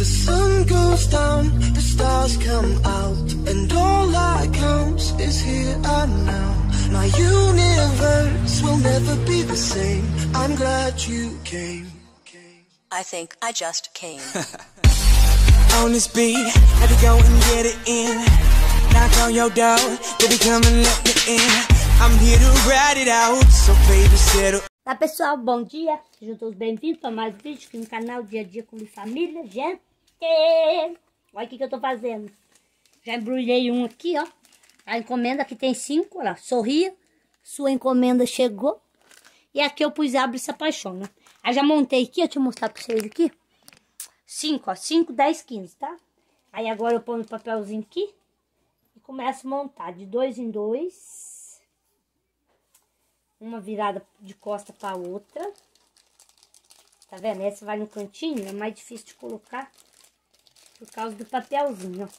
The sun goes down, the stars come out, and all that counts is here and now. My universe will never be the same. I'm glad you came. I think I just came. on this beat, had to go and get it in. Knock on your door, baby, come and let me in. I'm here to ride it out, so baby, settle. Olá pessoal, bom dia, sejam todos bem-vindos a mais um vídeo aqui no canal Dia a Dia com Família, gente. Olha o que, que eu tô fazendo. Já embrulhei um aqui, ó. A encomenda aqui tem cinco, olha lá. Sorria, sua encomenda chegou. E aqui eu pus abre e se apaixona. Aí já montei aqui, deixa eu mostrar pra vocês aqui. Cinco, ó. Cinco, dez, quinze, tá? Aí agora eu ponho o papelzinho aqui. E começo a montar de dois em dois. Uma virada de costa pra outra. Tá vendo? Essa vai no cantinho, é mais difícil de colocar. Por causa do papelzinho, ó.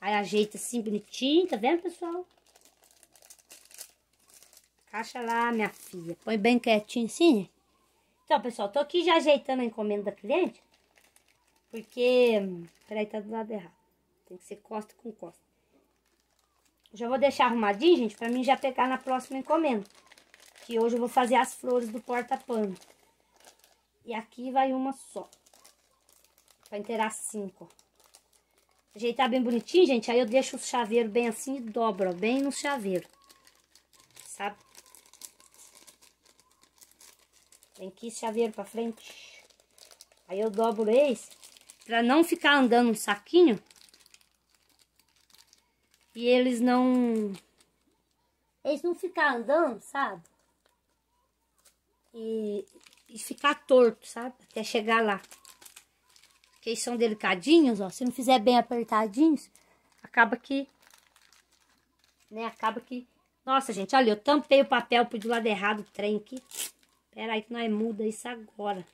Aí ajeita assim bonitinho, tá vendo, pessoal? Caixa lá, minha filha. Põe bem quietinho assim. Né? Então, pessoal, tô aqui já ajeitando a encomenda da cliente. Porque... Hum, peraí, tá do lado errado. Tem que ser costa com costa. Já vou deixar arrumadinho, gente, pra mim já pegar na próxima encomenda. Que hoje eu vou fazer as flores do porta-pano. E aqui vai uma só. Pra inteirar cinco. Ajeitar bem bonitinho, gente. Aí eu deixo o chaveiro bem assim e dobro, ó, bem no chaveiro. Sabe? Vem aqui chaveiro pra frente. Aí eu dobro esse. Pra não ficar andando um saquinho. E eles não... Eles não ficar andando, sabe? E, e ficar torto, sabe? Até chegar lá que eles são delicadinhos, ó. Se não fizer bem apertadinhos, acaba que... Né, acaba que... Nossa, gente, olha, eu tampei o papel pro de lado errado o trem aqui. Pera aí que nós muda isso agora.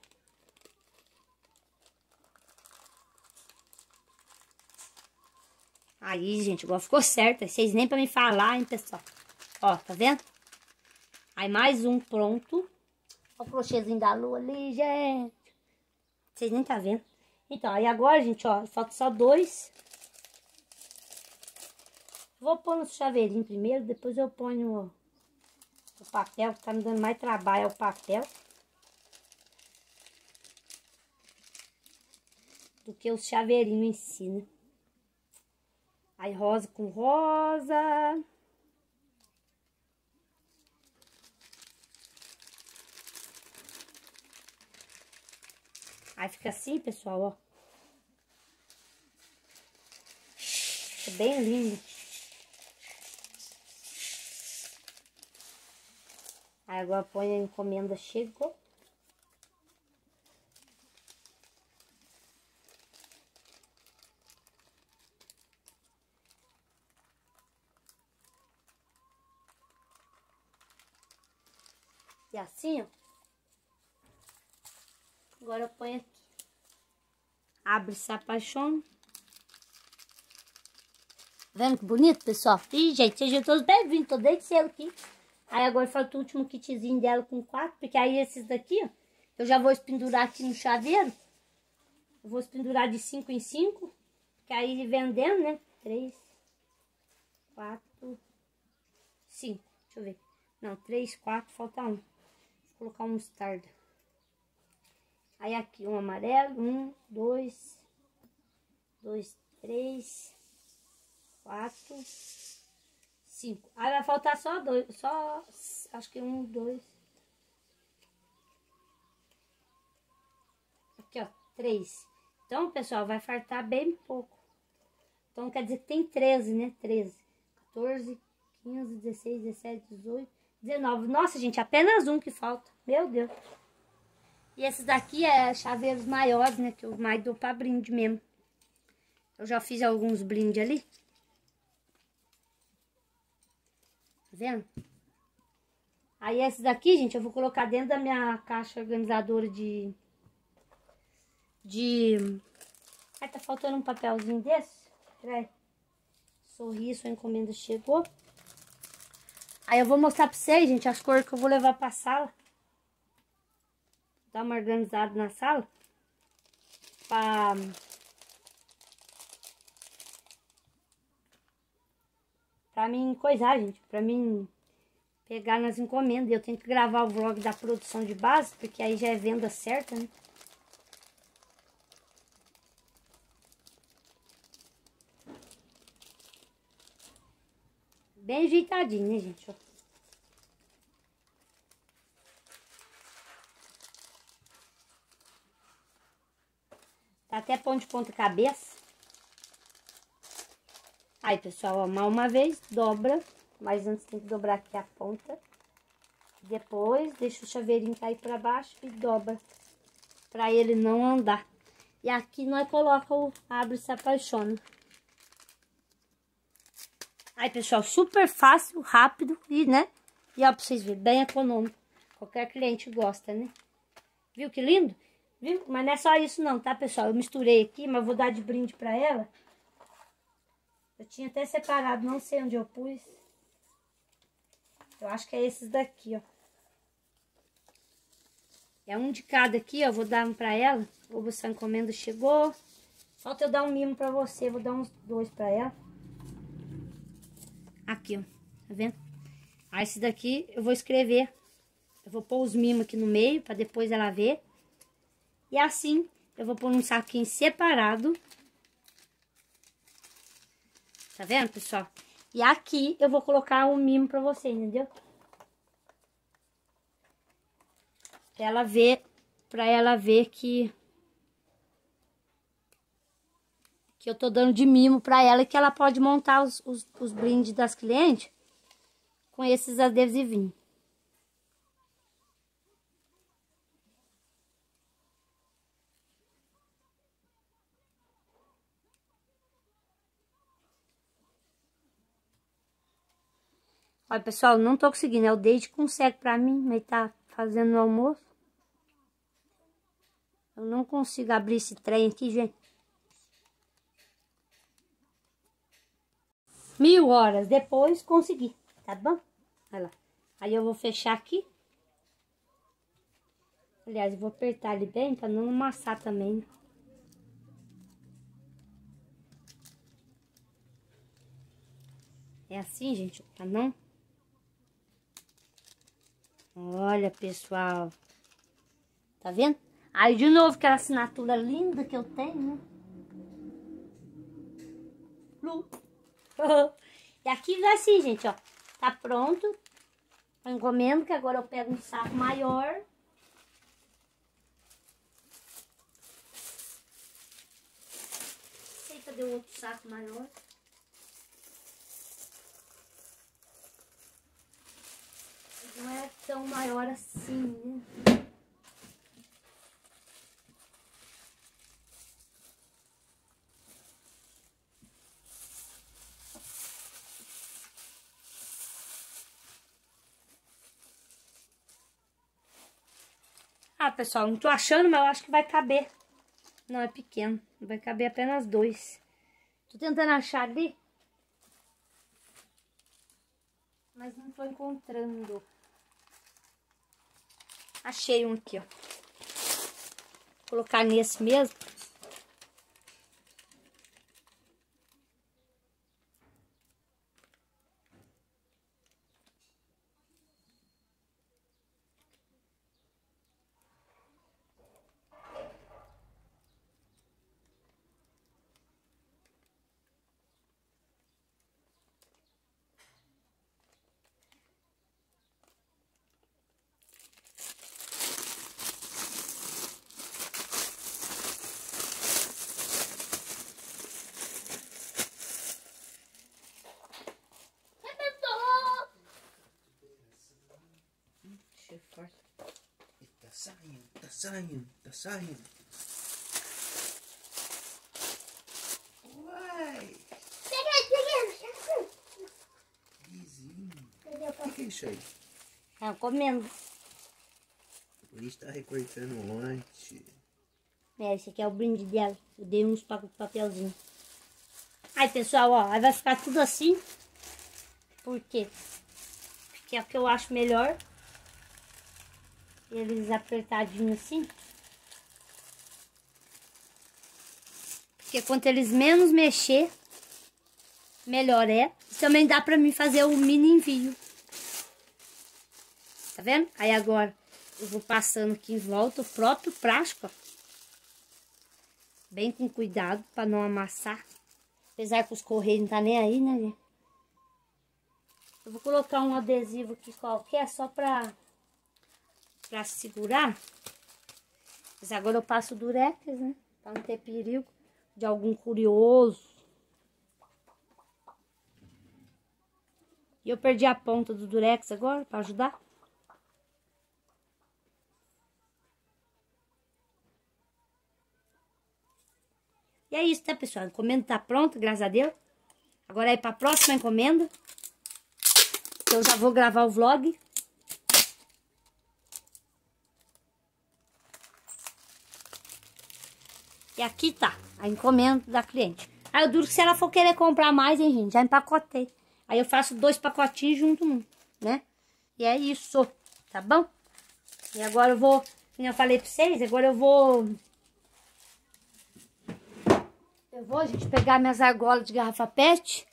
Aí, gente, igual ficou certo. Vocês nem pra me falar, hein, pessoal. Ó, tá vendo? Aí, mais um pronto. Ó o crochêzinho da lua ali, gente. Vocês nem tá vendo. Então, aí agora, gente, ó, falta só dois. Vou pôr no chaveirinho primeiro, depois eu ponho o papel, que tá me dando mais trabalho é o papel. Do que o chaveirinho em si, né? Aí rosa com rosa. Aí fica assim, pessoal, ó. bem lindo. Agora põe a encomenda chegou. E assim, ó. Agora põe aqui. Abre, se apaixona. Vendo que bonito, pessoal? E, gente, sejam todos bem-vindos. Tô desde cedo aqui. Aí agora falta o último kitzinho dela com quatro. Porque aí esses daqui, ó, eu já vou pendurar aqui no chaveiro. Eu vou pendurar de cinco em cinco. Porque aí vendendo, né? Três, quatro, cinco. Deixa eu ver. Não, três, quatro, falta um. Vou colocar um mostarda. Aí aqui um amarelo, um, dois, dois, três, quatro, cinco. Aí vai faltar só dois, só, acho que um, dois. Aqui, ó, três. Então, pessoal, vai faltar bem pouco. Então, quer dizer que tem 13, né? 13, 14, 15, 16, 17, 18, 19. Nossa, gente, apenas um que falta. Meu Deus. E esses daqui é chaveiros maiores, né? Que eu mais dou pra brinde mesmo. Eu já fiz alguns brindes ali. vendo? Aí esses daqui, gente, eu vou colocar dentro da minha caixa organizadora de... De... Ai, tá faltando um papelzinho desse. Peraí. Sorri, sua encomenda chegou. Aí eu vou mostrar pra vocês, gente, as cores que eu vou levar pra sala. Dar uma organizada na sala. Pra pra mim coisar, gente, pra mim pegar nas encomendas. Eu tenho que gravar o vlog da produção de base, porque aí já é venda certa, né? Bem ajeitadinho, né, gente? Ó. Tá até pão de ponta cabeça. Aí, pessoal, amar uma vez, dobra, mas antes tem que dobrar aqui a ponta. Depois, deixa o chaveirinho cair pra baixo e dobra, pra ele não andar. E aqui nós coloca o abre se apaixona. Aí, pessoal, super fácil, rápido e, né? E ó, pra vocês verem, bem econômico. Qualquer cliente gosta, né? Viu que lindo? Viu? Mas não é só isso não, tá, pessoal? Eu misturei aqui, mas vou dar de brinde pra ela. Eu tinha até separado, não sei onde eu pus. Eu acho que é esses daqui, ó. É um de cada aqui, ó. Vou dar um pra ela. O sua encomenda chegou. Falta eu dar um mimo pra você. Vou dar uns dois pra ela. Aqui, ó. Tá vendo? Aí ah, esse daqui eu vou escrever. Eu vou pôr os mimos aqui no meio pra depois ela ver. E assim eu vou pôr um saquinho separado tá vendo, pessoal? E aqui eu vou colocar um mimo pra você entendeu? Pra ela ver, pra ela ver que... Que eu tô dando de mimo pra ela e que ela pode montar os, os, os brindes das clientes com esses adesivinhos. Olha, pessoal, não tô conseguindo. É o Deide que consegue pra mim, mas tá fazendo o almoço. Eu não consigo abrir esse trem aqui, gente. Mil horas depois consegui, tá bom? Olha lá. Aí eu vou fechar aqui. Aliás, eu vou apertar ele bem pra não amassar também. Né? É assim, gente, pra não Olha, pessoal. Tá vendo? Aí, de novo, aquela assinatura linda que eu tenho, né? e aqui vai assim, gente, ó. Tá pronto. Eu encomendo que agora eu pego um saco maior. Não sei cadê o outro saco maior. não é tão maior assim, né? Ah, pessoal, não tô achando, mas eu acho que vai caber. Não, é pequeno. Vai caber apenas dois. Tô tentando achar ali. Mas não tô encontrando. Achei um aqui, ó. Vou colocar nesse mesmo. saindo, tá saindo. Uai! Vizinho. O que, que, é isso aí? Tá comendo. O Luiz tá recortando o lanche. É, esse aqui é o brinde dela. Eu dei uns papelzinhos. Aí, pessoal, ó, aí vai ficar tudo assim. Por quê? Porque é o que eu acho melhor eles apertadinhos assim. Porque quanto eles menos mexer, melhor é. também dá pra mim fazer o mini envio. Tá vendo? Aí agora eu vou passando aqui em volta o próprio plástico, ó. Bem com cuidado pra não amassar. Apesar que os correios não tá nem aí, né, gente? Eu vou colocar um adesivo aqui qualquer só pra para segurar. Mas agora eu passo durex, né? Para não ter perigo de algum curioso. E eu perdi a ponta do durex agora para ajudar. E é isso, tá, pessoal? A encomenda tá pronta, graças a Deus. Agora é para a próxima encomenda. Então eu já vou gravar o vlog. E aqui tá a encomenda da cliente. Aí eu duro que se ela for querer comprar mais, hein, gente, já empacotei. Aí eu faço dois pacotinhos junto um, né? E é isso, tá bom? E agora eu vou, como eu falei pra vocês, agora eu vou... Eu vou, gente, pegar minhas argolas de garrafa pet.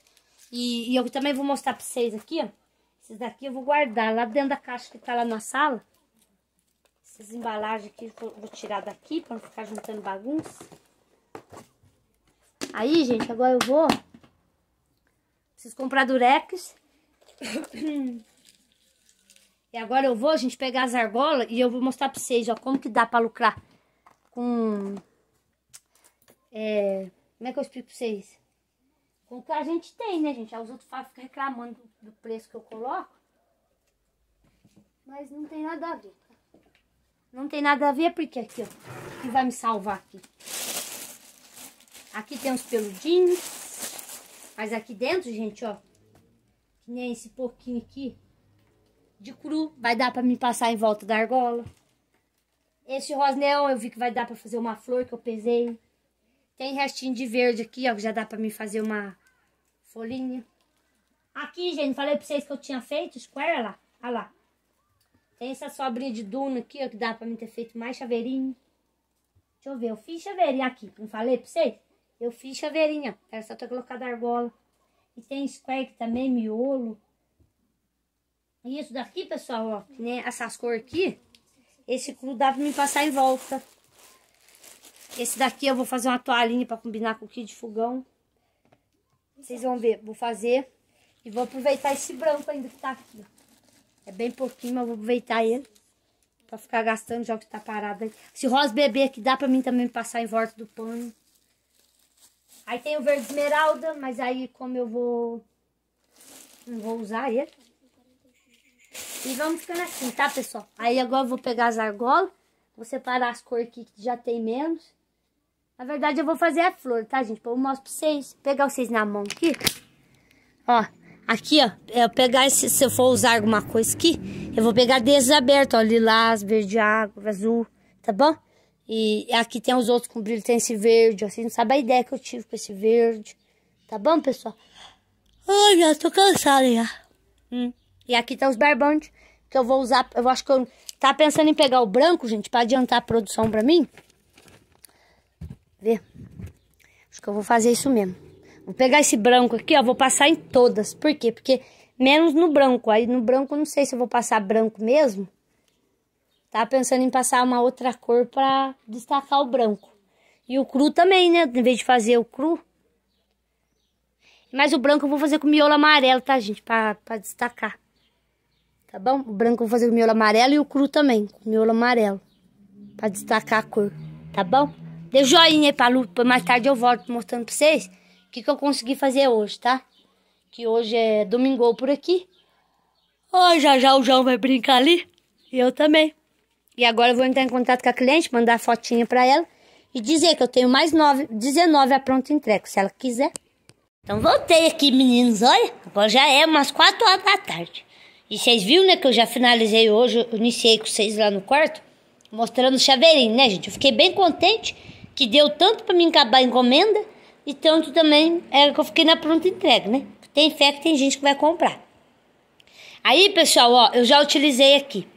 E, e eu também vou mostrar pra vocês aqui, ó. Esses daqui eu vou guardar lá dentro da caixa que tá lá na sala. Essas embalagens aqui, vou tirar daqui pra não ficar juntando bagunça. Aí, gente, agora eu vou... Preciso comprar durex. e agora eu vou, gente, pegar as argolas e eu vou mostrar pra vocês, ó, como que dá pra lucrar com... É... Como é que eu explico pra vocês? Com o que a gente tem, né, gente? Aí os outros ficam reclamando do preço que eu coloco. Mas não tem nada a ver. Não tem nada a ver, porque aqui, ó, que vai me salvar aqui. Aqui tem uns peludinhos. Mas aqui dentro, gente, ó, que nem esse pouquinho aqui de cru. Vai dar pra me passar em volta da argola. Esse rosneão eu vi que vai dar pra fazer uma flor que eu pesei. Tem restinho de verde aqui, ó, que já dá pra me fazer uma folhinha. Aqui, gente, falei pra vocês que eu tinha feito square, lá, olha lá. Tem essa sobrinha de duna aqui, ó, que dá pra mim ter feito mais chaveirinho. Deixa eu ver, eu fiz chaveirinho aqui, não falei pra vocês? Eu fiz chaveirinha, era só ter colocado a argola. E tem square também, miolo. E isso daqui, pessoal, ó, que nem essas cores aqui, esse cru dá pra mim passar em volta. Esse daqui eu vou fazer uma toalhinha pra combinar com o kit de fogão. Vocês vão ver, vou fazer. E vou aproveitar esse branco ainda que tá aqui, ó. É bem pouquinho, mas eu vou aproveitar ele. Pra ficar gastando já que tá parado aí. Esse rosa bebê aqui dá pra mim também passar em volta do pano. Aí tem o verde esmeralda, mas aí como eu vou... Não vou usar ele. E vamos ficando assim, tá, pessoal? Aí agora eu vou pegar as argolas. Vou separar as cores aqui que já tem menos. Na verdade, eu vou fazer a flor, tá, gente? Eu mostro pra vocês. Vou pegar vocês na mão aqui. Ó, Aqui, ó, eu pegar esse, se eu for usar alguma coisa aqui, eu vou pegar desses abertos, ó, lilás, verde água, azul, tá bom? E aqui tem os outros com brilho, tem esse verde, assim, não sabe a ideia que eu tive com esse verde, tá bom, pessoal? Ai, já tô cansada já. Hum. E aqui tá os barbantes que eu vou usar, eu acho que eu... Tá pensando em pegar o branco, gente, pra adiantar a produção pra mim? Vê. Acho que eu vou fazer isso mesmo. Vou pegar esse branco aqui, ó, vou passar em todas. Por quê? Porque menos no branco. Aí no branco não sei se eu vou passar branco mesmo. Tá pensando em passar uma outra cor para destacar o branco. E o cru também, né? Em vez de fazer o cru. Mas o branco eu vou fazer com miolo amarelo, tá, gente? Pra, pra destacar. Tá bom? O branco eu vou fazer com miolo amarelo e o cru também, com miolo amarelo. Pra destacar a cor, tá bom? Dê joinha aí pra Lu, mais tarde eu volto mostrando pra vocês o que, que eu consegui fazer hoje, tá? Que hoje é domingo por aqui. Oh, já já o João vai brincar ali. E eu também. E agora eu vou entrar em contato com a cliente, mandar a fotinha pra ela. E dizer que eu tenho mais nove, 19 a pronto entrega, se ela quiser. Então voltei aqui, meninos. Olha, agora já é umas 4 horas da tarde. E vocês viram, né, que eu já finalizei hoje, eu iniciei com vocês lá no quarto, mostrando o chaveirinho, né, gente? Eu fiquei bem contente que deu tanto para mim acabar a encomenda. E tanto também era é que eu fiquei na pronta entrega, né? Tem fé que tem gente que vai comprar. Aí, pessoal, ó, eu já utilizei aqui.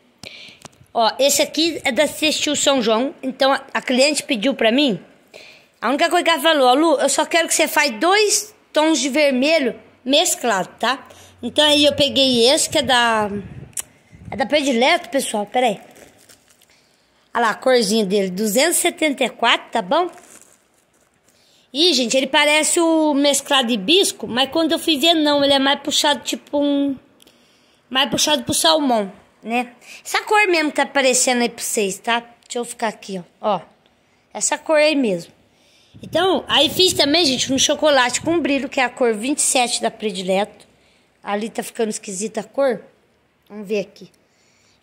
Ó, esse aqui é da Cestil São João. Então, a, a cliente pediu pra mim. A única coisa que ela falou, ó, Lu, eu só quero que você faz dois tons de vermelho mesclado, tá? Então, aí eu peguei esse, que é da... É da Predileto, pessoal, peraí. Olha lá, a corzinha dele, 274, tá bom? E, gente, ele parece o mesclado de bisco, mas quando eu fui ver, não. Ele é mais puxado, tipo um... Mais puxado pro salmão, né? Essa cor mesmo que tá aparecendo aí pra vocês, tá? Deixa eu ficar aqui, ó. Ó, essa cor aí mesmo. Então, aí fiz também, gente, um chocolate com brilho, que é a cor 27 da Predileto. Ali tá ficando esquisita a cor. Vamos ver aqui.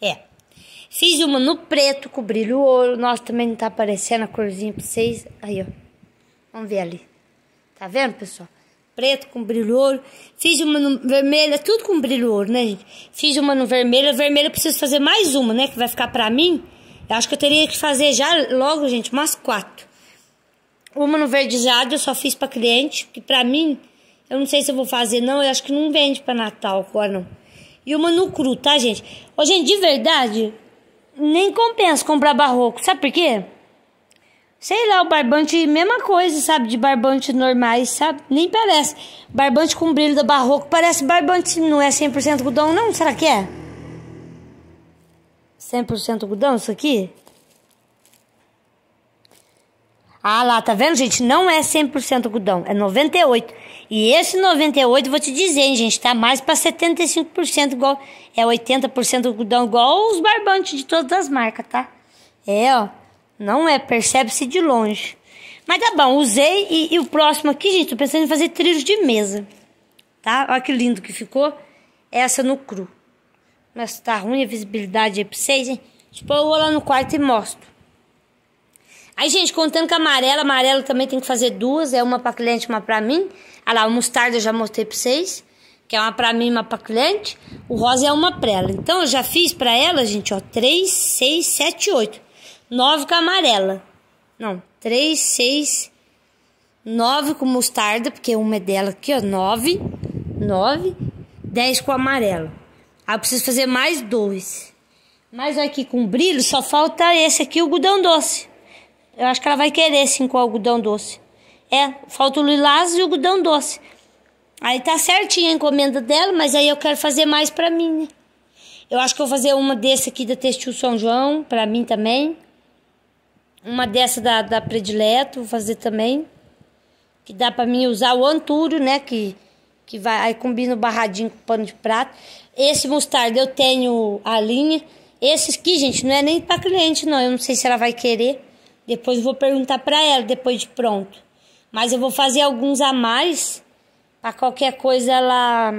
É. Fiz uma no preto com brilho ouro. Nossa, também não tá aparecendo a corzinha pra vocês. Aí, ó. Vamos ver ali. Tá vendo, pessoal? Preto com brilho ouro. Fiz uma no vermelha, é tudo com brilho ouro, né, gente? Fiz uma no vermelho. Vermelho eu preciso fazer mais uma, né? Que vai ficar pra mim. Eu acho que eu teria que fazer já logo, gente, umas quatro. Uma no jade eu só fiz pra cliente. Que pra mim, eu não sei se eu vou fazer, não. Eu acho que não vende pra Natal agora, não. E uma no cru, tá, gente? Ô, gente, de verdade, nem compensa comprar barroco. Sabe por quê? Sei lá, o barbante, mesma coisa, sabe? De barbante normais, sabe? Nem parece. Barbante com brilho da Barroco parece barbante, não é 100% algodão, não? Será que é? 100% algodão isso aqui? Ah lá, tá vendo, gente? Não é 100% algodão, é 98. E esse 98, vou te dizer, hein, gente, tá mais para 75% igual, é 80% algodão igual os barbantes de todas as marcas, tá? É, ó. Não é, percebe-se de longe. Mas tá bom, usei e, e, o próximo aqui, gente, tô pensando em fazer trilhos de mesa. Tá? Olha que lindo que ficou. Essa no cru. Mas tá ruim a visibilidade aí é pra vocês, hein? Tipo, eu vou lá no quarto e mostro. Aí, gente, contando com a amarela, amarela também tem que fazer duas. É uma pra cliente, uma pra mim. Olha lá, o mostarda eu já mostrei pra vocês. Que é uma pra mim, uma pra cliente. O rosa é uma pra ela. Então, eu já fiz pra ela, gente, ó. Três, seis, sete, oito. 9 com a amarela. Não, 3, 6, 9 com mostarda, porque uma é dela aqui, ó, 9, 9, 10 com amarela. Aí ah, eu preciso fazer mais dois. Mas aqui com brilho só falta esse aqui, o algodão doce. Eu acho que ela vai querer sim com o algodão doce. É, falta o lilás e o algodão doce. Aí tá certinha a encomenda dela, mas aí eu quero fazer mais pra mim, né? Eu acho que eu vou fazer uma desse aqui da Textil São João, pra mim também uma dessa da, da predileto, vou fazer também. Que dá para mim usar o antúrio, né? Que, que vai, aí combina o barradinho com o pano de prato. Esse mostarda eu tenho a linha. Esses aqui, gente, não é nem para cliente, não. Eu não sei se ela vai querer. Depois eu vou perguntar para ela, depois de pronto. Mas eu vou fazer alguns a mais. Pra qualquer coisa ela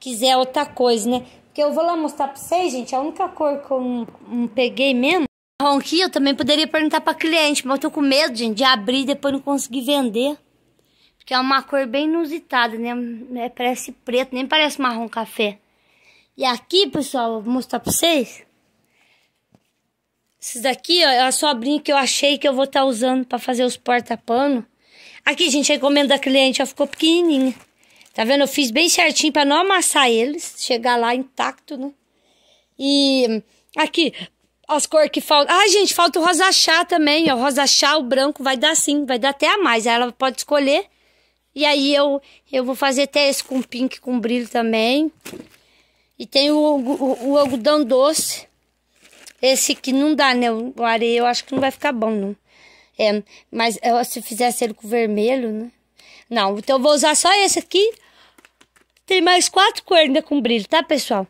quiser outra coisa, né? Porque eu vou lá mostrar pra vocês, gente. A única cor que eu não, não peguei mesmo aqui eu também poderia perguntar para cliente, mas eu tô com medo, gente, de abrir e depois não conseguir vender. Porque é uma cor bem inusitada, né? É, parece preto, nem parece marrom café. E aqui, pessoal, vou mostrar pra vocês. Esses daqui, ó, é a sobrinha que eu achei que eu vou estar tá usando para fazer os porta-pano. Aqui, gente, a encomenda da cliente, ó, ficou pequenininha. Tá vendo? Eu fiz bem certinho para não amassar eles, chegar lá intacto, né? E aqui, as cores que faltam. Ai, gente, falta o rosa chá também. O rosa chá, o branco, vai dar sim, vai dar até a mais. Aí ela pode escolher. E aí eu, eu vou fazer até esse com pink, com brilho também. E tem o, o, o algodão doce. Esse que não dá, né? O areia eu acho que não vai ficar bom, não. É, mas eu, se fizesse ele com vermelho, né? Não, então eu vou usar só esse aqui. Tem mais quatro cores ainda né, com brilho, tá, pessoal?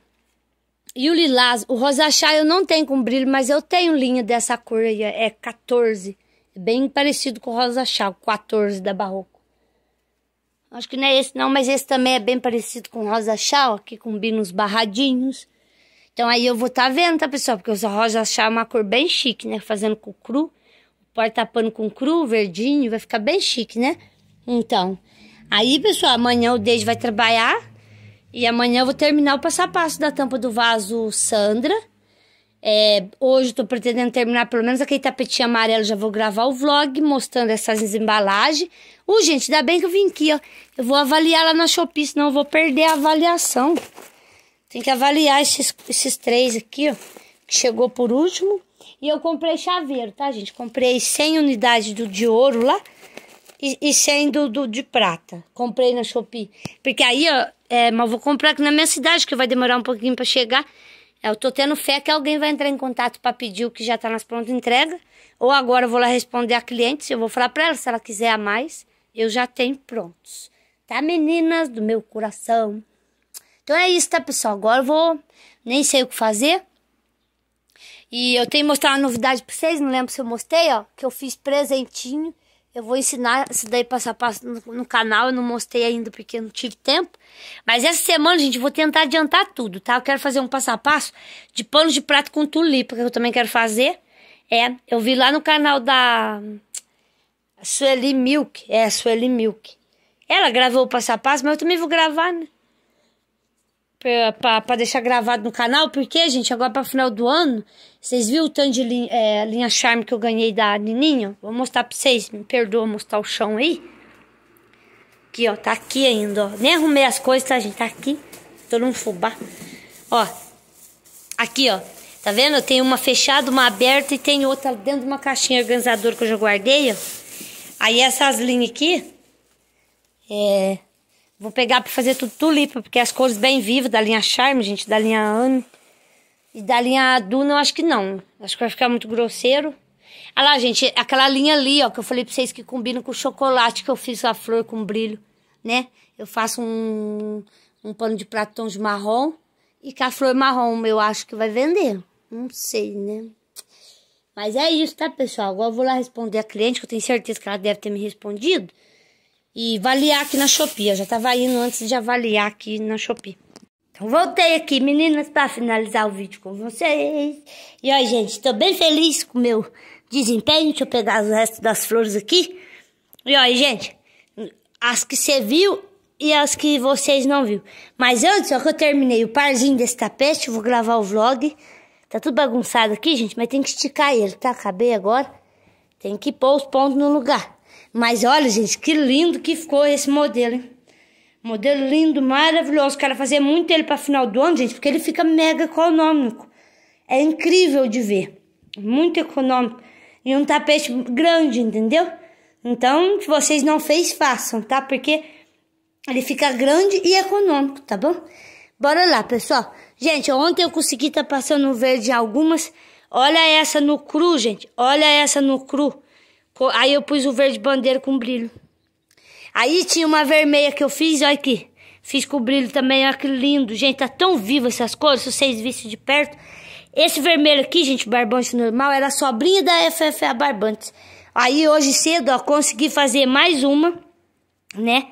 E o lilás, o rosa chá eu não tenho com brilho, mas eu tenho linha dessa cor aí, é 14. É é bem parecido com o chá, o 14 da Barroco. Acho que não é esse não, mas esse também é bem parecido com o ó, aqui com binos barradinhos. Então aí eu vou estar tá vendo, tá, pessoal? Porque o rosa chá é uma cor bem chique, né? Fazendo com cru, pode tapando com cru, verdinho, vai ficar bem chique, né? Então, aí, pessoal, amanhã o Deide vai trabalhar e amanhã eu vou terminar o passo a passo da tampa do vaso Sandra. É, hoje estou pretendendo terminar pelo menos aquele tapetinho amarelo. Já vou gravar o vlog mostrando essas embalagens. uh, gente, ainda bem que eu vim aqui, ó. Eu vou avaliar lá na Shopee, senão eu vou perder a avaliação. Tem que avaliar esses, esses três aqui, ó. Que chegou por último. E eu comprei chaveiro, tá, gente? Comprei 100 unidades do, de ouro lá e, e 100 do, do de prata. Comprei na Shopee. Porque aí, ó, é, mas vou comprar aqui na minha cidade, que vai demorar um pouquinho para chegar. É, eu tô tendo fé que alguém vai entrar em contato para pedir o que já tá nas prontas entrega. Ou agora eu vou lá responder a cliente, eu vou falar para ela se ela quiser a mais, eu já tenho prontos. Tá, meninas do meu coração? Então é isso, tá, pessoal? Agora eu vou. Nem sei o que fazer. E eu tenho que mostrar uma novidade pra vocês. Não lembro se eu mostrei, ó. Que eu fiz presentinho eu vou ensinar isso daí passo a passo no, no, canal. Eu não mostrei ainda porque não tive tempo. Mas essa semana, gente, eu vou tentar adiantar tudo, tá? Eu quero fazer um passo a passo de pano de prato com tulipa, que eu também quero fazer. É, eu vi lá no canal da Sueli Milk. É, Sueli Milk. Ela gravou o passo a passo, mas eu também vou gravar, né? para deixar gravado no canal, porque, gente, agora para final do ano, vocês viram o tanto de linha, é, linha charme que eu ganhei da Nininha? Vou mostrar para vocês, me perdoa mostrar o chão aí. Aqui, ó, tá aqui ainda, ó. Nem arrumei as coisas, tá, gente? Tá aqui. Tô num fubá. Ó, aqui, ó. Tá vendo? Eu tenho uma fechada, uma aberta e tem outra dentro de uma caixinha organizadora que eu já guardei, ó. Aí essas linhas aqui, é, Vou pegar para fazer tudo tulipa, porque as cores bem vivas da linha Charme, gente, da linha Anne. E da linha Duna, eu acho que não. Acho que vai ficar muito grosseiro. Olha lá, gente, aquela linha ali, ó, que eu falei pra vocês que combina com o chocolate que eu fiz a flor com brilho, né? Eu faço um, um pano de prato tons marrom e com a flor marrom eu acho que vai vender. Não sei, né? Mas é isso, tá, pessoal? Agora eu vou lá responder a cliente, que eu tenho certeza que ela deve ter me respondido e avaliar aqui na Shopee. Eu já tava indo antes de avaliar aqui na Shopee. Então voltei aqui, meninas, para finalizar o vídeo com vocês. E aí, gente, tô bem feliz com o meu desempenho. Deixa eu pegar o resto das flores aqui. E aí, gente, as que você viu e as que vocês não viu. Mas antes, só que eu terminei o parzinho desse tapete, eu vou gravar o vlog. Tá tudo bagunçado aqui, gente, mas tem que esticar ele, tá? Acabei agora. Tem que pôr os pontos no lugar. Mas olha, gente, que lindo que ficou esse modelo, hein? Modelo lindo, maravilhoso. Quero fazer muito ele para final do ano, gente, porque ele fica mega econômico. É incrível de ver. Muito econômico. E um tapete grande, entendeu? Então, se vocês não fez, façam, tá? Porque ele fica grande e econômico, tá bom? Bora lá, pessoal. Gente, ontem eu consegui estar tá passando verde algumas. Olha essa no cru, gente. Olha essa no cru. Aí eu pus o verde bandeira com brilho. Aí tinha uma vermelha que eu fiz, olha aqui. Fiz com brilho também, olha que lindo. Gente, tá tão viva essas cores, se vocês vissem de perto. Esse vermelho aqui, gente, barbante normal, era a sobrinha da FFA Barbantes. Aí hoje cedo, ó, consegui fazer mais uma, né?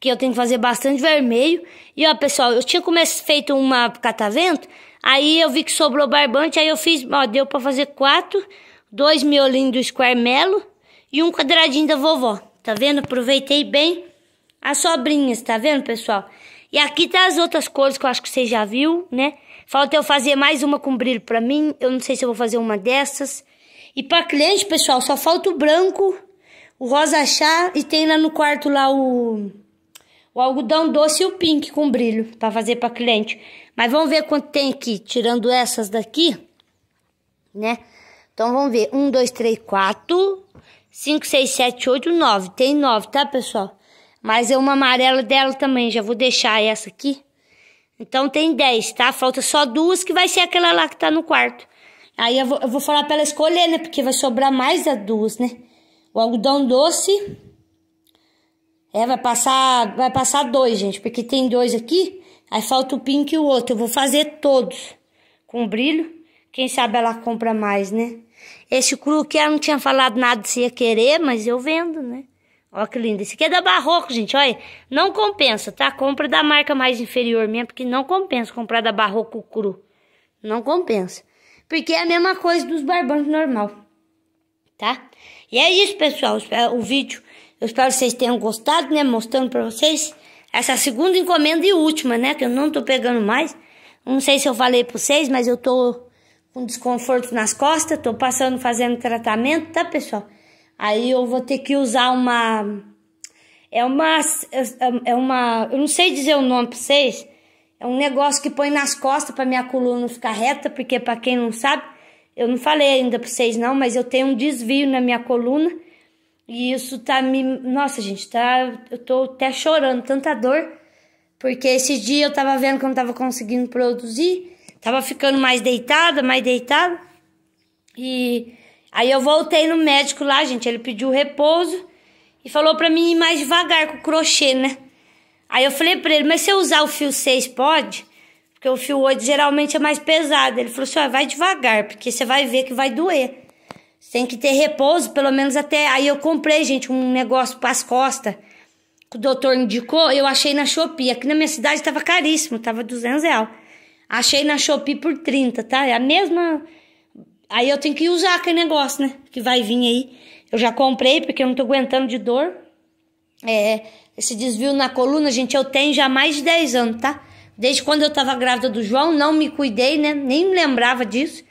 Que eu tenho que fazer bastante vermelho. E ó, pessoal, eu tinha começado feito uma catavento, aí eu vi que sobrou barbante, aí eu fiz, ó, deu pra fazer quatro, dois miolinhos do Square Melo e um quadradinho da vovó. Tá vendo? Aproveitei bem as sobrinhas, tá vendo, pessoal? E aqui tá as outras cores que eu acho que você já viu, né? Falta eu fazer mais uma com brilho pra mim. Eu não sei se eu vou fazer uma dessas. E pra cliente, pessoal, só falta o branco, o rosa chá e tem lá no quarto lá o, o algodão doce e o pink com brilho para fazer pra cliente. Mas vamos ver quanto tem aqui, tirando essas daqui, né? Então vamos ver. Um, dois, três, quatro. 5, 6, 7, 8, 9. Tem 9, tá, pessoal? Mas é uma amarela dela também. Já vou deixar essa aqui. Então tem 10, tá? Falta só duas que vai ser aquela lá que tá no quarto. Aí eu vou, eu vou falar pra ela escolher, né? Porque vai sobrar mais as duas, né? O algodão doce. É, vai passar, vai passar dois, gente. Porque tem dois aqui. Aí falta o pink e o outro. Eu vou fazer todos com brilho. Quem sabe ela compra mais, né? Esse cru que ela não tinha falado nada se ia querer, mas eu vendo, né? Olha que lindo. Esse aqui é da Barroco, gente. Olha, não compensa, tá? Compra da marca mais inferior mesmo, porque não compensa comprar da Barroco cru. Não compensa. Porque é a mesma coisa dos barbancos normal, tá? E é isso, pessoal. O vídeo, eu espero que vocês tenham gostado, né? Mostrando pra vocês essa segunda encomenda e última, né? Que eu não tô pegando mais. Não sei se eu falei pra vocês, mas eu tô com desconforto nas costas, tô passando fazendo tratamento, tá, pessoal? Aí eu vou ter que usar uma é uma é, é uma, eu não sei dizer o nome para vocês. É um negócio que põe nas costas para minha coluna ficar reta, porque para quem não sabe, eu não falei ainda para vocês não, mas eu tenho um desvio na minha coluna e isso tá me, nossa, gente, tá eu tô até chorando, tanta dor, porque esse dia eu tava vendo que eu não tava conseguindo produzir. Tava ficando mais deitada, mais deitada. E aí eu voltei no médico lá, gente. Ele pediu repouso e falou pra mim ir mais devagar com o crochê, né? Aí eu falei pra ele, mas se eu usar o fio 6, pode? Porque o fio 8 geralmente é mais pesado. Ele falou assim: vai devagar, porque você vai ver que vai doer. Você tem que ter repouso, pelo menos até. Aí eu comprei, gente, um negócio para as costas que o doutor indicou. Eu achei na Shopee. Aqui na minha cidade tava caríssimo, tava 200 reais. Achei na Shopee por 30, tá? É a mesma. Aí eu tenho que usar aquele negócio, né? Que vai vir aí. Eu já comprei porque eu não tô aguentando de dor. É, esse desvio na coluna, gente, eu tenho já mais de 10 anos, tá? Desde quando eu tava grávida do João, não me cuidei, né? Nem me lembrava disso.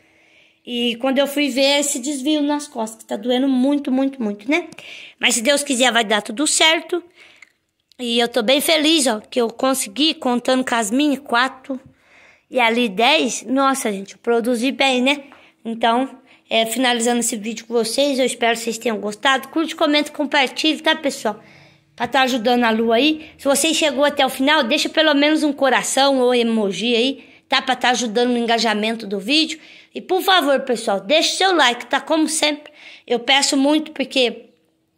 E quando eu fui ver esse desvio nas costas, que tá doendo muito, muito, muito, né? Mas se Deus quiser, vai dar tudo certo. E eu tô bem feliz, ó, que eu consegui, contando com as minhas, quatro, e ali 10, nossa, gente, produzi bem, né? Então, é, finalizando esse vídeo com vocês, eu espero que vocês tenham gostado. Curte, comenta, compartilhe, tá, pessoal? Pra estar tá ajudando a Lu aí. Se você chegou até o final, deixa pelo menos um coração ou emoji aí, tá? Pra estar tá ajudando no engajamento do vídeo. E, por favor, pessoal, deixe seu like, tá? Como sempre, eu peço muito, porque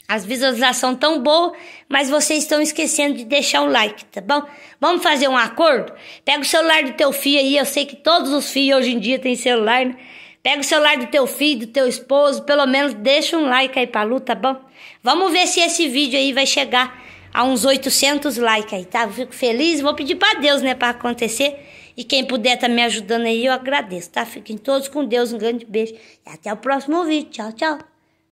as visualizações tão boas, mas vocês estão esquecendo de deixar o like, tá bom? Vamos fazer um acordo? Pega o celular do teu filho aí, eu sei que todos os filhos hoje em dia têm celular, né? Pega o celular do teu filho, do teu esposo, pelo menos deixa um like aí pra Lu, tá bom? Vamos ver se esse vídeo aí vai chegar a uns 800 likes aí, tá? fico feliz, vou pedir pra Deus, né, pra acontecer. E quem puder tá me ajudando aí, eu agradeço, tá? Fiquem todos com Deus, um grande beijo. E até o próximo vídeo. Tchau, tchau.